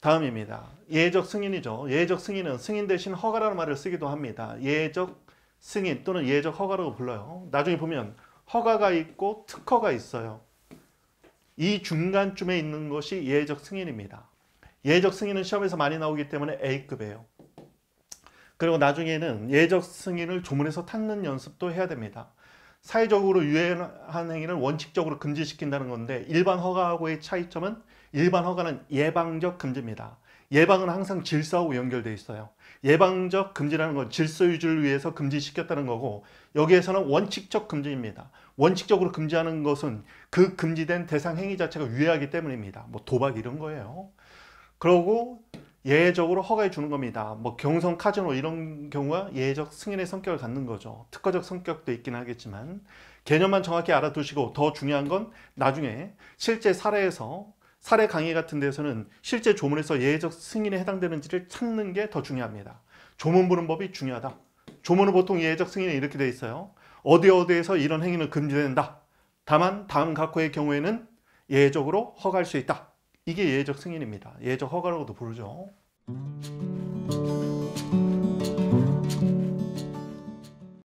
다음입니다. 예적 승인이죠. 예적 승인은 승인 대신 허가라는 말을 쓰기도 합니다. 예적 승인 또는 예적 허가라고 불러요. 나중에 보면 허가가 있고 특허가 있어요. 이 중간쯤에 있는 것이 예적 승인입니다. 예적 승인은 시험에서 많이 나오기 때문에 A급이에요. 그리고 나중에는 예적 승인을 조문에서 탔는 연습도 해야 됩니다. 사회적으로 유해한 행위를 원칙적으로 금지시킨다는 건데 일반 허가하고의 차이점은 일반 허가는 예방적 금지입니다. 예방은 항상 질서하고 연결돼 있어요. 예방적 금지라는 건 질서 유지를 위해서 금지시켰다는 거고 여기에서는 원칙적 금지입니다. 원칙적으로 금지하는 것은 그 금지된 대상 행위 자체가 유해하기 때문입니다. 뭐 도박 이런 거예요. 그러고 예외적으로 허가해 주는 겁니다. 뭐 경성 카지노 이런 경우가 예외적 승인의 성격을 갖는 거죠. 특허적 성격도 있긴 하겠지만 개념만 정확히 알아두시고 더 중요한 건 나중에 실제 사례에서 사례 강의 같은 데서는 실제 조문에서 예외적 승인에 해당되는지를 찾는 게 더 중요합니다. 조문 보는 법이 중요하다. 조문은 보통 예외적 승인에 이렇게 돼 있어요. 어디 어디에서 이런 행위는 금지된다. 다만 다음 각호의 경우에는 예외적으로 허가할 수 있다. 이게 예외적 승인입니다. 예외적 허가라고도 부르죠.